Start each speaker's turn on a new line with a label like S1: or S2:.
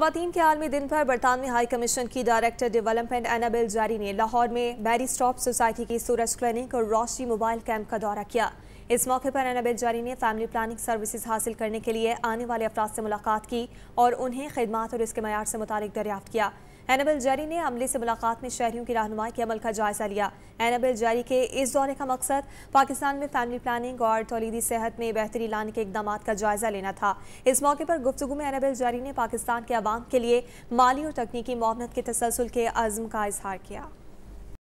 S1: खातन के आलमी दिन पर बरतानवी हाई कमीशन की डायरेक्टर डेवलपमेंट एनाबेल जारी ने लाहौर में बैरी स्टॉप सोसाइटी की सूरज क्लिनिक और रोशनी मोबाइल कैंप का दौरा किया इस मौके पर एनाबेल जारी ने फैमिली प्लानिंग सर्विसेज हासिल करने के लिए आने वाले अफराद से मुलाकात की और उन्हें खदमात और इसके मैार से मुतालिक दरियाफ्त किया एनाबेल जारी ने अमले से मुलाकात में शहरियों की रहनुमाई के अमल का जायजा लिया एनाबेल जारी के इस दौरे का मकसद पाकिस्तान में फैमिली प्लानिंग और तोलीदी सेहत में बेहतरी लाने के इकदाम का जायजा लेना था इस मौके पर गुफ्तु में एनाबेल जारी ने पाकिस्तान के आवाम के लिए माली और तकनीकी मामनत के तसलसल के आज़म का इजहार किया